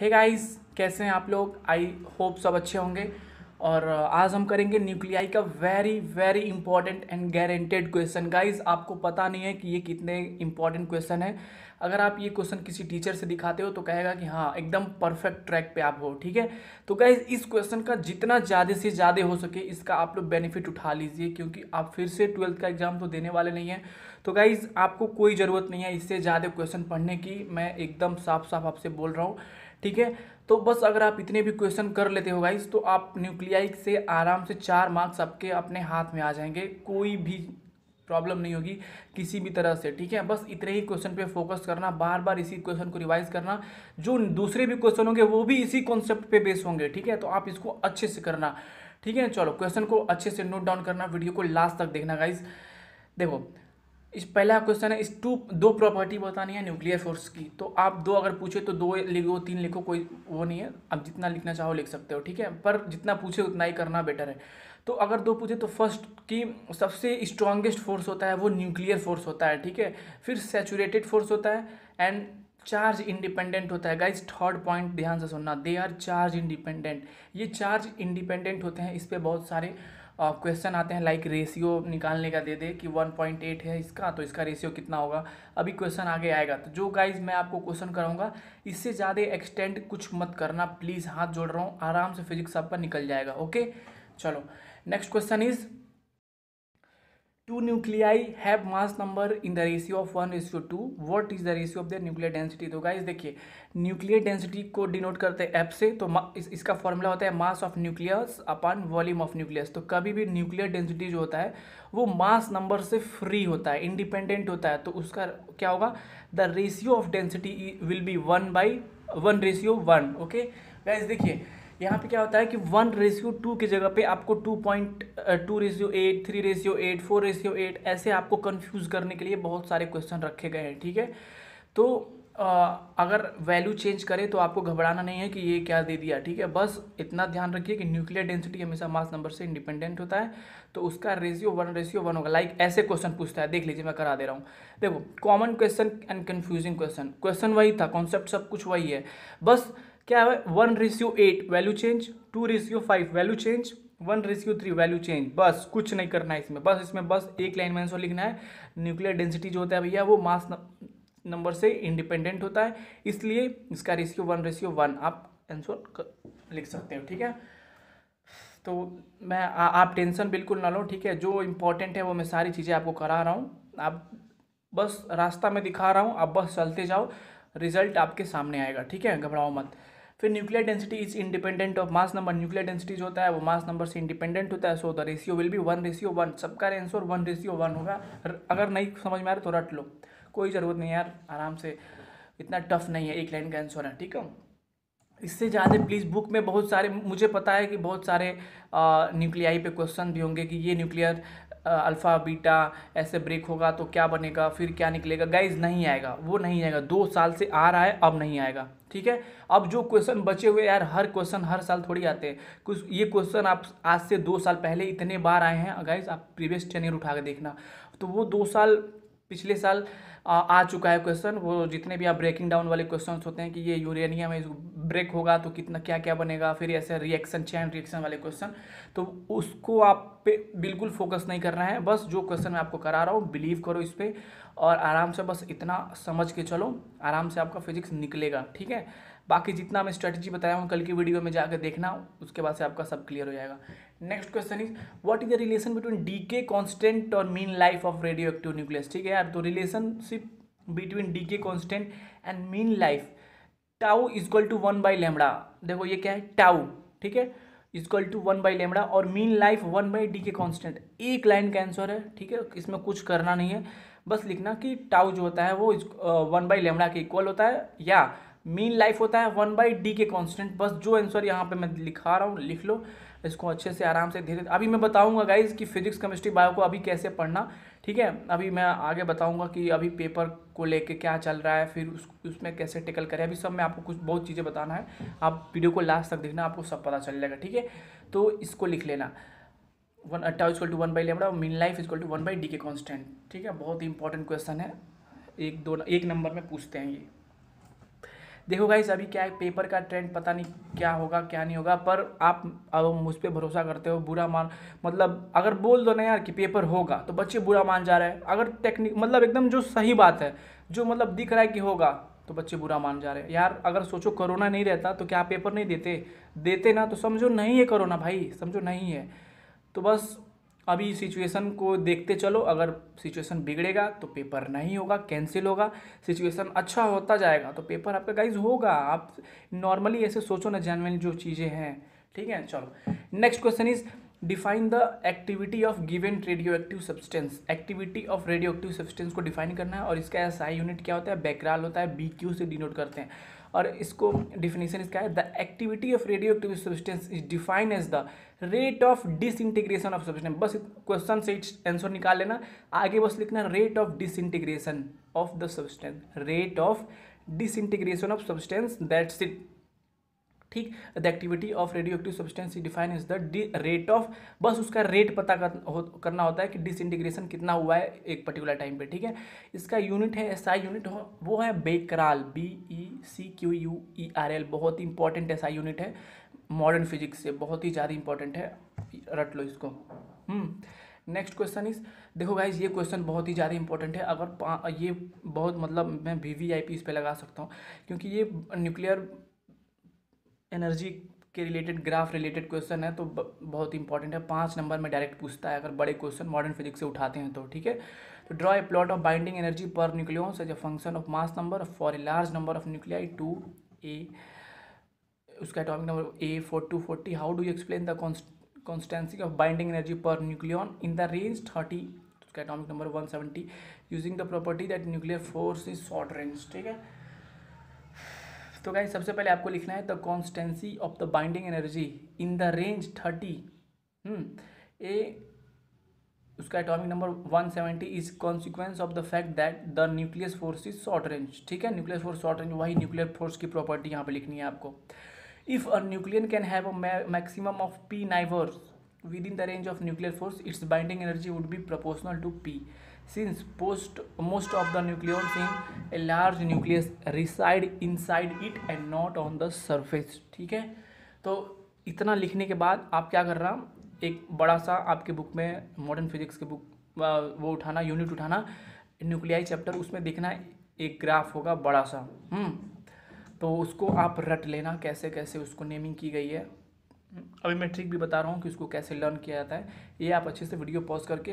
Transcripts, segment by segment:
हे hey guys कैसे हैं आप लोग आई होप सब अच्छे होंगे और uh, आज हम करेंगे न्यूक्लियाई का very very important and guaranteed question guys आपको पता नहीं है कि ये कितने इंपॉर्टेंट क्वेश्चन है अगर आप ये क्वेश्चन किसी टीचर से दिखाते हो तो कहेगा कि हाँ एकदम परफेक्ट ट्रैक पे आप हो ठीक है तो गाइस इस क्वेश्चन का जितना ज़्यादा से ज़्यादा हो सके इसका आप लोग बेनिफिट उठा लीजिए क्योंकि आप फिर से ट्वेल्थ का एग्ज़ाम तो देने वाले नहीं हैं तो गाइज़ आपको कोई ज़रूरत नहीं है इससे ज़्यादा क्वेश्चन पढ़ने की मैं एकदम साफ साफ आपसे बोल रहा हूँ ठीक है तो बस अगर आप इतने भी क्वेश्चन कर लेते हो गाइस तो आप न्यूक्लियाई से आराम से चार मार्क्स आपके अपने हाथ में आ जाएंगे कोई भी प्रॉब्लम नहीं होगी किसी भी तरह से ठीक है बस इतने ही क्वेश्चन पे फोकस करना बार बार इसी क्वेश्चन को रिवाइज करना जो दूसरे भी क्वेश्चन होंगे वो भी इसी कॉन्सेप्ट पे बेस होंगे ठीक है तो आप इसको अच्छे से करना ठीक है चलो क्वेश्चन को अच्छे से नोट डाउन करना वीडियो को लास्ट तक देखना गाइज देखो इस पहला क्वेश्चन है इस टू दो प्रॉपर्टी बतानी है न्यूक्लियर फोर्स की तो आप दो अगर पूछे तो दो लिखो तीन लिखो कोई वो नहीं है आप जितना लिखना चाहो लिख सकते हो ठीक है पर जितना पूछे उतना ही करना बेटर है तो अगर दो पूछे तो फर्स्ट की सबसे स्ट्रॉन्गेस्ट फोर्स होता है वो न्यूक्लियर फोर्स होता है ठीक है फिर सेचूरेटेड फोर्स होता है एंड चार्ज इंडिपेंडेंट होता है गाइज थर्ड पॉइंट ध्यान से सुनना दे आर चार्ज इंडिपेंडेंट ये चार्ज इंडिपेंडेंट होते हैं इस पर बहुत सारे क्वेश्चन आते हैं लाइक रेशियो निकालने का दे दे कि 1.8 है इसका तो इसका रेशियो कितना होगा अभी क्वेश्चन आगे आएगा तो जो गाइज मैं आपको क्वेश्चन कराऊंगा इससे ज़्यादा एक्सटेंड कुछ मत करना प्लीज़ हाथ जोड़ रहा हूँ आराम से फिजिक्स आपका निकल जाएगा ओके चलो next question is two nuclei have mass number in the ratio of one ratio two what is the ratio of the nuclear density तो गाइज देखिए न्यूक्लियर डेंसिटी को डिनोट करते हैं एफ से तो इस, इसका फॉर्मूला होता है mass of nucleus upon volume of nucleus तो कभी भी न्यूक्लियर डेंसिटी जो होता है वो मास नंबर से फ्री होता है इंडिपेंडेंट होता है तो उसका क्या होगा the ratio of density will be one by one ratio one okay guys देखिए यहाँ पे क्या होता है कि वन रेशियो टू की जगह पे आपको two point two ratio eight three ratio eight four ratio eight ऐसे आपको कन्फ्यूज़ करने के लिए बहुत सारे क्वेश्चन रखे गए हैं ठीक है तो आ, अगर वैल्यू चेंज करें तो आपको घबराना नहीं है कि ये क्या दे दिया ठीक है बस इतना ध्यान रखिए कि न्यूक्लियर डेंसिटी हमेशा मास नंबर से इंडिपेंडेंट होता है तो उसका रेशियो वन रेशियो वन होगा लाइक ऐसे क्वेश्चन पूछता है देख लीजिए मैं करा दे रहा हूँ देखो common question and confusing question question वही था कॉन्सेप्ट सब कुछ वही है बस क्या है one ratio eight value change two ratio five value change one ratio three value change बस कुछ नहीं करना है इसमें बस इसमें बस एक लाइन में आंसर लिखना है न्यूक्लियर डेंसिटी जो होता है भैया वो मास नंबर से इंडिपेंडेंट होता है इसलिए इसका रेशियो वन रेशियो वन आप आंसर लिख सकते हो ठीक है तो मैं आ, आप टेंशन बिल्कुल ना लो ठीक है जो इम्पोर्टेंट है वो मैं सारी चीज़ें आपको करा रहा हूँ आप बस रास्ता में दिखा रहा हूँ आप बस चलते जाओ रिजल्ट आपके सामने आएगा ठीक है घबराओ मत फिर nuclear density is independent of mass number nuclear density जो होता है वो मास नंबर से इंडिपेंडेंट होता है so the ratio will be one ratio one सबका आंसर वन रेशियो वन होगा अगर नहीं समझ में आ रहा तो रट लो कोई ज़रूरत नहीं यार आराम से इतना टफ नहीं है एक लाइन का आंसर है ठीक है इससे ज़्यादा प्लीज़ बुक में बहुत सारे मुझे पता है कि बहुत सारे न्यूक्लियाई पे क्वेश्चन भी होंगे कि ये न्यूक्लियर अल्फ़ा बीटा ऐसे ब्रेक होगा तो क्या बनेगा फिर क्या निकलेगा गाइज नहीं आएगा वो नहीं आएगा दो साल से आ रहा है अब नहीं आएगा ठीक है अब जो क्वेश्चन बचे हुए यार हर क्वेश्चन हर साल थोड़ी आते हैं कुछ ये क्वेश्चन आप आज से दो साल पहले इतने बार आए हैं गाइज आप प्रीवियस चैनल उठा के देखना तो वो दो साल पिछले साल आ चुका है क्वेश्चन वो जितने भी आप ब्रेकिंग डाउन वाले क्वेश्चन होते हैं कि ये यूरेनियम है ब्रेक होगा तो कितना क्या क्या बनेगा फिर ऐसे रिएक्शन चैन रिएक्शन वाले क्वेश्चन तो उसको आप पे बिल्कुल फोकस नहीं करना है बस जो क्वेश्चन मैं आपको करा रहा हूँ बिलीव करो इस पर और आराम से बस इतना समझ के चलो आराम से आपका फिजिक्स निकलेगा ठीक है बाकी जितना मैं स्ट्रेटजी बताया हूँ कल की वीडियो में जाकर देखना उसके बाद से आपका सब क्लियर हो जाएगा next question is what is the relation between decay constant और mean life of radioactive nucleus ठीक है यार तो relationship between decay constant and mean life tau is equal to one by lambda देखो ये क्या है टाउ ठीक है is equal to one by lambda और mean life one by decay constant एक लाइन का आंसर है ठीक है इसमें कुछ करना नहीं है बस लिखना कि टाउ जो होता है वो वन बाई लेमड़ा के इक्वल होता है या मीन लाइफ होता है one by decay constant बस जो आंसर यहाँ पे मैं लिखा रहा हूँ लिख लो इसको अच्छे से आराम से धीरे अभी मैं बताऊंगा गाइज कि फिजिक्स केमिस्ट्री बायो को अभी कैसे पढ़ना ठीक है अभी मैं आगे बताऊंगा कि अभी पेपर को लेके क्या चल रहा है फिर उस उसमें कैसे टेकल करें अभी सब मैं आपको कुछ बहुत चीज़ें बताना है आप वीडियो को लास्ट तक देखना आपको सब पता चल जाएगा ठीक है तो इसको लिख लेना वन अट्टा is equal to one by lambda और mean life is equal to one by decay constant ठीक है बहुत ही इंपॉर्टेंट क्वेश्चन है एक दो एक नंबर में पूछते हैं ये देखो गाइस अभी क्या है पेपर का ट्रेंड पता नहीं क्या होगा क्या नहीं होगा पर आप अब मुझ पर भरोसा करते हो बुरा मान मतलब अगर बोल दो ना यार कि पेपर होगा तो बच्चे बुरा मान जा रहे हैं अगर टेक्निक मतलब एकदम जो सही बात है जो मतलब दिख रहा है कि होगा तो बच्चे बुरा मान जा रहे हैं यार अगर सोचो कोरोना नहीं रहता तो क्या पेपर नहीं देते देते ना तो समझो नहीं है कोरोना भाई समझो नहीं है तो बस अभी सिचुएशन को देखते चलो अगर सिचुएशन बिगड़ेगा तो पेपर नहीं होगा कैंसिल होगा सिचुएशन अच्छा होता जाएगा तो पेपर आपका गाइज होगा आप नॉर्मली ऐसे सोचो ना जनरल जो चीज़ें हैं ठीक है चलो next question is define the activity of given radioactive substance activity of radioactive substance को डिफाइन करना है और इसका एस यूनिट क्या होता है बैकराल होता है बी क्यू से डिनोट करते हैं और इसको डिफिनेशन इसका है the activity of radioactive substance is defined as the rate of disintegration of substance बस क्वेश्चन से आंसर निकाल लेना आगे बस लिखना rate of disintegration of the substance rate of disintegration of substance that's it ठीक the activity of radioactive substance define is the rate of बस उसका रेट पता कर, हो, करना होता है कि डिसइंटीग्रेशन कितना हुआ है एक पर्टिकुलर टाइम पे ठीक है इसका यूनिट है आई यूनिट वो है becquerel B E C Q U E R L बहुत ही इंपॉर्टेंट आई यूनिट है मॉडर्न फिजिक्स से बहुत ही ज़्यादा इंपॉर्टेंट है रट लो इसको नेक्स्ट क्वेश्चन इज देखो गाइज ये क्वेश्चन बहुत ही ज़्यादा इंपॉर्टेंट है अगर ये बहुत मतलब मैं वी वी आई पी इस पर लगा सकता हूँ क्योंकि ये न्यूक्लियर एनर्जी के रिलेटेड ग्राफ रिलेटेड क्वेश्चन है तो बहुत इंपॉर्टेंट है पाँच नंबर में डायरेक्ट पूछता है अगर बड़े क्वेश्चन मॉडर्न फिजिक्स से उठाते हैं तो ठीक है तो draw a plot of binding energy per nucleus as a function of mass number for a large number of nuclei to A उसका atomic number A for two forty how do you explain the constancy of binding energy per nucleon in the range thirty उसका atomic number one seventy using the property that nuclear force is short range ठीक है तो guys सबसे पहले आपको लिखना है the constancy of the binding energy in the range thirty A उसका atomic number one seventy is consequence of the fact that the nucleus force is short range ठीक है न्यूक्लियर फोर्स शॉर्ट रेंज वही nuclear force की property यहाँ पे लिखनी है आपको if a nucleon can have a maximum of p neighbours within the range of nuclear force its binding energy would be proportional to P post most of the the in a large nucleus reside inside it and not on the surface ठीक है तो इतना लिखने के बाद आप क्या कर रहा एक बड़ा सा आपके बुक में मॉडर्न फिजिक्स के बुक वो उठाना यूनिट उठाना न्यूक्लियाई चैप्टर उसमें देखना एक ग्राफ होगा बड़ा सा हम्म? तो उसको आप रट लेना कैसे कैसे उसको नेमिंग की गई है अभी मैं ट्रिक भी बता रहा हूँ कि उसको कैसे लर्न किया जाता है ये आप अच्छे से वीडियो पॉज करके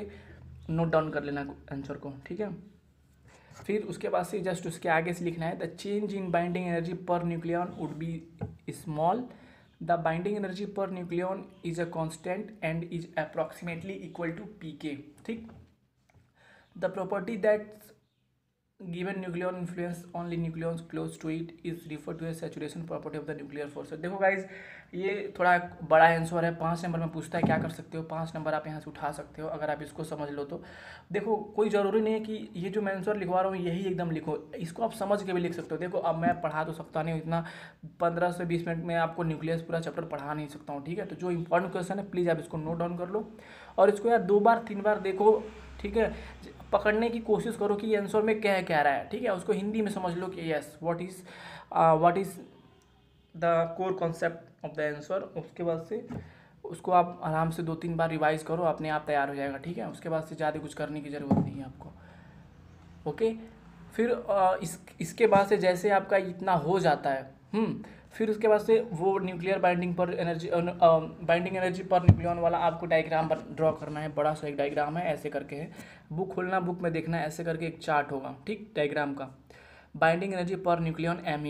नोट डाउन कर लेना आंसर को ठीक है फिर उसके बाद से जस्ट उसके आगे से लिखना है the change in binding energy per nucleon would be small the binding energy per nucleon is a constant and is approximately equal to p के ठीक the property that given nucleon influence only nucleon close to it is refer to a saturation property of the nuclear force देखो guys ये थोड़ा बड़ा answer है पाँच number में पूछता है क्या कर सकते हो पाँच नंबर आप यहाँ से उठा सकते हो अगर आप इसको समझ लो तो देखो कोई ज़रूरी नहीं है कि ये जो मैं आंसर लिखवा रहा हूँ यही एकदम लिखो इसको आप समझ के भी लिख सकते हो देखो अब मैं पढ़ा तो सकता नहीं इतना पंद्रह से बीस मिनट में आपको न्यूक्लियस पूरा चैप्टर पढ़ा नहीं सकता हूँ ठीक है तो जो इंपॉर्टेंट क्वेश्चन है प्लीज़ आप इसको नोट डाउन कर लो और इसको यार दो बार तीन बार देखो ठीक है पकड़ने की कोशिश करो कि ये आंसर में क्या कह रहा है ठीक है उसको हिंदी में समझ लो कि yes what is what is the core concept of the answer उसके बाद से उसको आप आराम से दो तीन बार रिवाइज करो अपने आप तैयार हो जाएगा ठीक है उसके बाद से ज़्यादा कुछ करने की ज़रूरत नहीं है आपको ओके फिर इस इसके बाद से जैसे आपका इतना हो जाता है हम्म, फिर उसके बाद से वो nuclear binding per energy binding energy per nucleon वाला आपको डायग्राम पर ड्रॉ करना है बड़ा सा एक डायग्राम है ऐसे करके है बुक खोलना बुक में देखना ऐसे करके एक चार्ट होगा ठीक डायग्राम का binding energy per nucleon M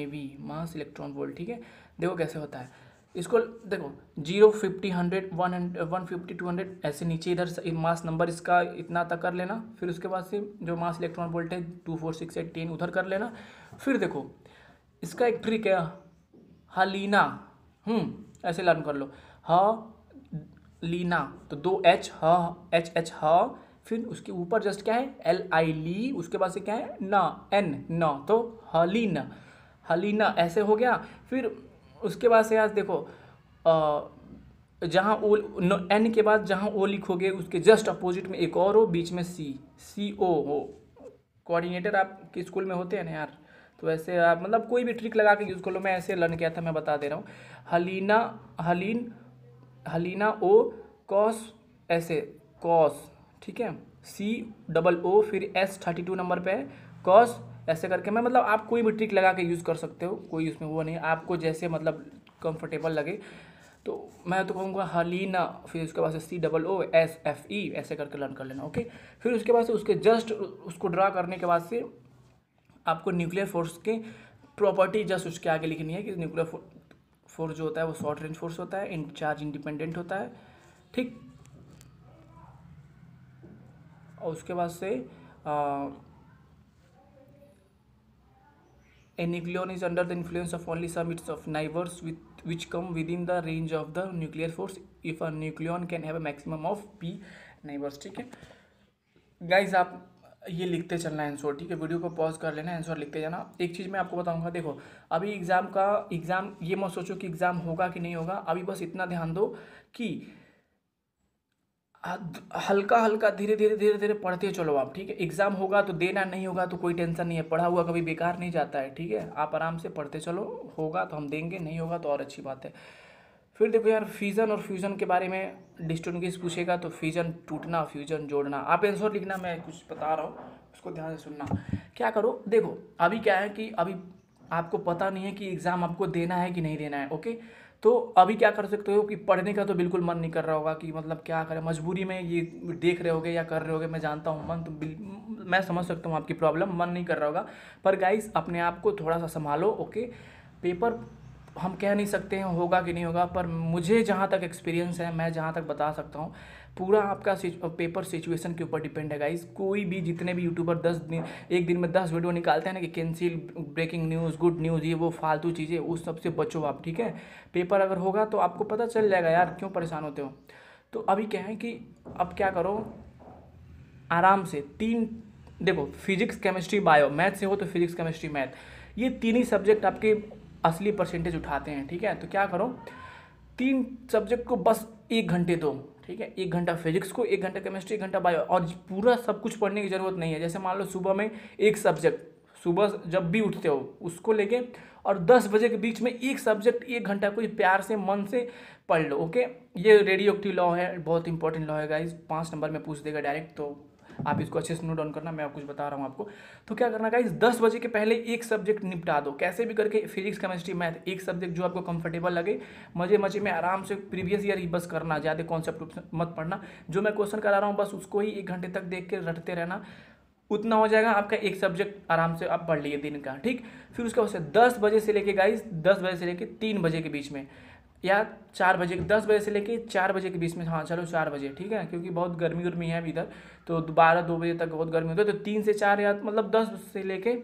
mass electron volt ठीक है देखो कैसे होता है इसको देखो zero fifty hundred one hundred one fifty two hundred ऐसे नीचे इधर मास नंबर इसका इतना तक कर लेना फिर उसके बाद से जो मास इलेक्ट्रॉन वोल्ट है two four six eight ten उधर कर लेना फिर देखो इसका एक ट्रिक है हलीना हम्म, ऐसे लर्न कर लो ह लीना तो दो एच ह एच एच ह फिर उसके ऊपर जस्ट क्या है एल आई ली उसके बाद से क्या है ना एन न तो हलीना हलीना ऐसे हो गया फिर उसके बाद से यार देखो जहाँ ओ एन के बाद जहाँ ओ लिखोगे उसके जस्ट अपोजिट में एक और हो बीच में सी सी ओ हो कोऑर्डिनेटर आपके स्कूल में होते हैं ना यार तो ऐसे आप मतलब कोई भी ट्रिक लगा के यूज़ कर लो मैं ऐसे लर्न किया था मैं बता दे रहा हूँ हलीना हलीन हलीना ओ कॉस ऐसे कॉस ठीक है सी डबल ओ फिर एस थर्टी टू नंबर पे है कॉस ऐसे करके मैं मतलब आप कोई भी ट्रिक लगा के यूज़ कर सकते हो कोई उसमें वो नहीं आपको जैसे मतलब कंफर्टेबल लगे तो मैं तो कहूँगा हलीना फिर उसके बाद से C double O S F E ऐसे करके लर्न कर लेना ओके फिर उसके बाद से उसके जस्ट उसको ड्रा करने के बाद से आपको न्यूक्लियर फोर्स के प्रॉपर्टी जस्ट उसके आगे लिखनी है कि न्यूक्लियर फोर्स जो होता है वो शॉर्ट रेंज फोर्स होता है इन चार्ज इंडिपेंडेंट होता है ठीक और उसके बाद से आ, A nucleon is under the influence of only some its of neighbors with, which come within the range of the nuclear force if a nucleon can have a maximum of p neighbors ठीक है guys आप ये लिखते चलना है answer ठीक है video को पॉज कर लेना आंसर लिखते जाना एक चीज़ मैं आपको बताऊंगा देखो अभी एग्ज़ाम का एग्ज़ाम ये मत सोचो कि एग्ज़ाम होगा कि नहीं होगा अभी बस इतना ध्यान दो कि हल्का हल्का धीरे धीरे धीरे धीरे पढ़ते चलो आप ठीक है एग्ज़ाम होगा तो देना नहीं होगा तो कोई टेंशन नहीं है पढ़ा हुआ कभी बेकार नहीं जाता है ठीक है आप आराम से पढ़ते चलो होगा तो हम देंगे नहीं होगा तो और अच्छी बात है फिर देखो यार फ्यूज़न और फ्यूज़न के बारे में डिस्टोनगिस पूछेगा तो फ्यूज़न टूटना फ्यूज़न जोड़ना आप आंसर लिखना मैं कुछ बता रहा हूँ उसको ध्यान से सुनना क्या करो देखो अभी क्या है कि अभी आपको पता नहीं है कि एग्ज़ाम आपको देना है कि नहीं देना है ओके तो अभी क्या कर सकते हो कि पढ़ने का तो बिल्कुल मन नहीं कर रहा होगा कि मतलब क्या करें मजबूरी में ये देख रहे होगे या कर रहे होगे मैं जानता हूँ मन तो मैं समझ सकता हूँ आपकी प्रॉब्लम मन नहीं कर रहा होगा पर गाइस अपने आप को थोड़ा सा संभालो ओके पेपर हम कह नहीं सकते हैं होगा कि नहीं होगा पर मुझे जहाँ तक एक्सपीरियंस है मैं जहाँ तक बता सकता हूँ पूरा आपका पेपर सिचुएशन के ऊपर डिपेंड है गाइस कोई भी जितने भी यूट्यूबर दस दिन एक दिन में दस वीडियो निकालते हैं ना कि cancel breaking news good news ये वो फालतू चीज़ें उस सबसे बचो आप ठीक है पेपर अगर होगा तो आपको पता चल जाएगा यार क्यों परेशान होते हो तो अभी क्या है कि अब क्या करो आराम से तीन देखो फिजिक्स केमिस्ट्री बायो मैथ से हो तो फिजिक्स केमिस्ट्री मैथ ये तीन ही सब्जेक्ट आपके असली परसेंटेज उठाते हैं ठीक है तो क्या करो तीन सब्जेक्ट को बस एक घंटे दो ठीक है एक घंटा फिजिक्स को एक घंटा केमिस्ट्री एक घंटा बायो और पूरा सब कुछ पढ़ने की ज़रूरत नहीं है जैसे मान लो सुबह में एक सब्जेक्ट सुबह जब भी उठते हो उसको लेके और 10 बजे के बीच में एक सब्जेक्ट एक घंटा कोई प्यार से मन से पढ़ लो ओके ये रेडियो एक्टिव लॉ है बहुत इंपॉर्टेंट लॉ है गाइज पाँच नंबर में पूछ देगा डायरेक्ट तो आप इसको अच्छे से नोट डाउन करना मैं आप कुछ बता रहा हूँ आपको तो क्या करना गाइज दस बजे के पहले एक सब्जेक्ट निपटा दो कैसे भी करके फिजिक्स केमिस्ट्री मैथ एक सब्जेक्ट जो आपको कंफर्टेबल लगे मजे मजे में आराम से प्रीवियस ईयर ही बस करना ज़्यादा कॉन्सेप्ट मत पढ़ना जो मैं क्वेश्चन करा रहा हूँ बस उसको ही एक घंटे तक देख के रटते रहना उतना हो जाएगा आपका एक सब्जेक्ट आराम से आप पढ़ लिए दिन का ठीक फिर उसके बाद से दस बजे से लेके गाइस दस बजे से लेके तीन बजे के बीच में या चार बजे दस बजे से लेके चार बजे के बीच में हाँ चलो चार बजे ठीक है क्योंकि बहुत गर्मी उर्मी है अभी इधर तो बारह दो बजे तक बहुत गर्मी होती है तो तीन से चार या मतलब दस से लेके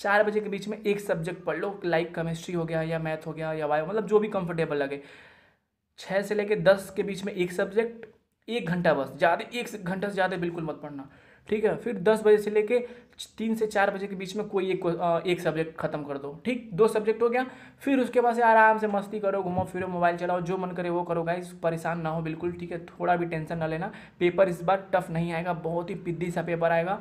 चार बजे के बीच में एक सब्जेक्ट पढ़ लो लाइक केमिस्ट्री हो गया या मैथ हो गया या बायो मतलब जो भी कंफर्टेबल लगे छः से लेके दस के बीच में एक सब्जेक्ट एक घंटा बस ज़्यादा एक घंटा से ज़्यादा बिल्कुल मत पढ़ना ठीक है फिर दस बजे से लेके तीन से चार बजे के बीच में कोई एक एक सब्जेक्ट खत्म कर दो ठीक दो सब्जेक्ट हो गया फिर उसके बाद से आराम से मस्ती करो घूमो फिरो मोबाइल चलाओ जो मन करे वो करो गाइस परेशान ना हो बिल्कुल ठीक है थोड़ा भी टेंशन ना लेना पेपर इस बार टफ नहीं आएगा बहुत ही पिद्दी सा पेपर आएगा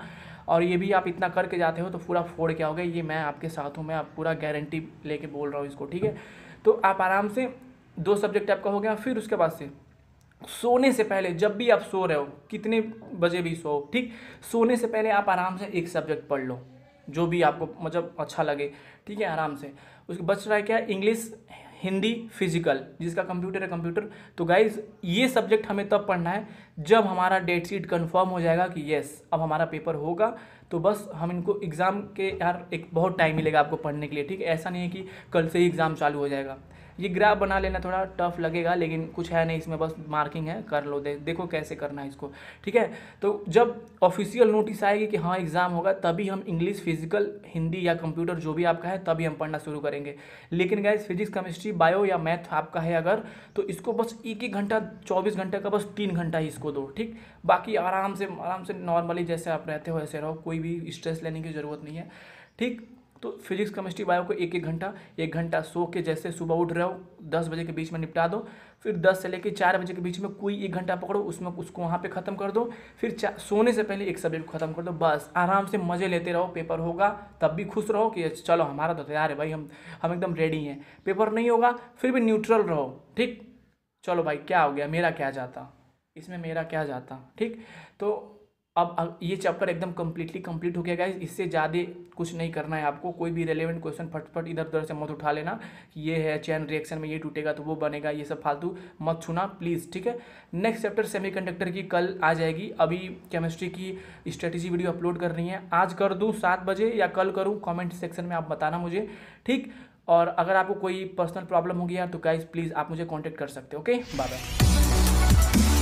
और ये भी आप इतना करके जाते हो तो पूरा फोड़ के आओगे ये मैं आपके साथ हूँ मैं आप पूरा गारंटी लेके बोल रहा हूँ इसको ठीक है तो आप आराम से दो सब्जेक्ट आपका हो गया फिर उसके बाद से सोने से पहले जब भी आप सो रहे हो कितने बजे भी सो ठीक सोने से पहले आप आराम से एक सब्जेक्ट पढ़ लो जो भी आपको मतलब अच्छा लगे ठीक है आराम से उसके बच रहा है क्या इंग्लिश हिंदी फिजिकल जिसका कंप्यूटर है कंप्यूटर तो गाइज ये सब्जेक्ट हमें तब पढ़ना है जब हमारा डेट शीट कन्फर्म हो जाएगा कि येस अब हमारा पेपर होगा तो बस हम इनको एग्ज़ाम के यार एक बहुत टाइम मिलेगा आपको पढ़ने के लिए ठीक है ऐसा नहीं है कि कल से ही एग्ज़ाम चालू हो जाएगा ये ग्राफ बना लेना थोड़ा टफ लगेगा लेकिन कुछ है नहीं इसमें बस मार्किंग है कर लो दे, देखो कैसे करना है इसको ठीक है तो जब ऑफिशियल नोटिस आएगी कि हाँ एग्ज़ाम होगा तभी हम इंग्लिश फिजिकल हिंदी या कंप्यूटर जो भी आपका है तभी हम पढ़ना शुरू करेंगे लेकिन गैस फिजिक्स केमिस्ट्री बायो या मैथ आपका है अगर तो इसको बस एक ही घंटा चौबीस घंटे का बस तीन घंटा ही इसको दो ठीक बाकी आराम से आराम से नॉर्मली जैसे आप रहते हो वैसे रहो कोई भी स्ट्रेस लेने की ज़रूरत नहीं है ठीक तो फिजिक्स केमिस्ट्री बायो को एक एक घंटा एक घंटा सो के जैसे सुबह उठ रहे हो दस बजे के बीच में निपटा दो फिर दस से लेकर चार बजे के बीच में कोई एक घंटा पकड़ो उसमें उसको वहाँ पे ख़त्म कर दो फिर सोने से पहले एक सब्जेक्ट ख़त्म कर दो बस आराम से मज़े लेते रहो पेपर होगा तब भी खुश रहो कि अच्छा, चलो हमारा तो तैयार है भाई हम हम एकदम रेडी हैं पेपर नहीं होगा फिर भी न्यूट्रल रहो ठीक चलो भाई क्या हो गया मेरा क्या जाता इसमें मेरा क्या जाता ठीक तो अब ये चैप्टर एकदम कम्प्लीटली कम्प्लीट हो गया गाइज इससे ज़्यादा कुछ नहीं करना है आपको कोई भी रेलिवेंट क्वेश्चन फटफट इधर उधर से मत उठा लेना ये है चैन रिएक्शन में ये टूटेगा तो वो बनेगा ये सब फालतू मत छूना प्लीज़ ठीक है नेक्स्ट चैप्टर सेमीकंडक्टर की कल आ जाएगी अभी केमिस्ट्री की स्ट्रेटेजी वीडियो अपलोड कर रही है आज कर दूँ सात बजे या कल करूँ कॉमेंट सेक्शन में आप बताना मुझे ठीक और अगर आपको कोई पर्सनल प्रॉब्लम होगी यार तो गाइज प्लीज़ आप मुझे कॉन्टैक्ट कर सकते हो ओके बाय बाय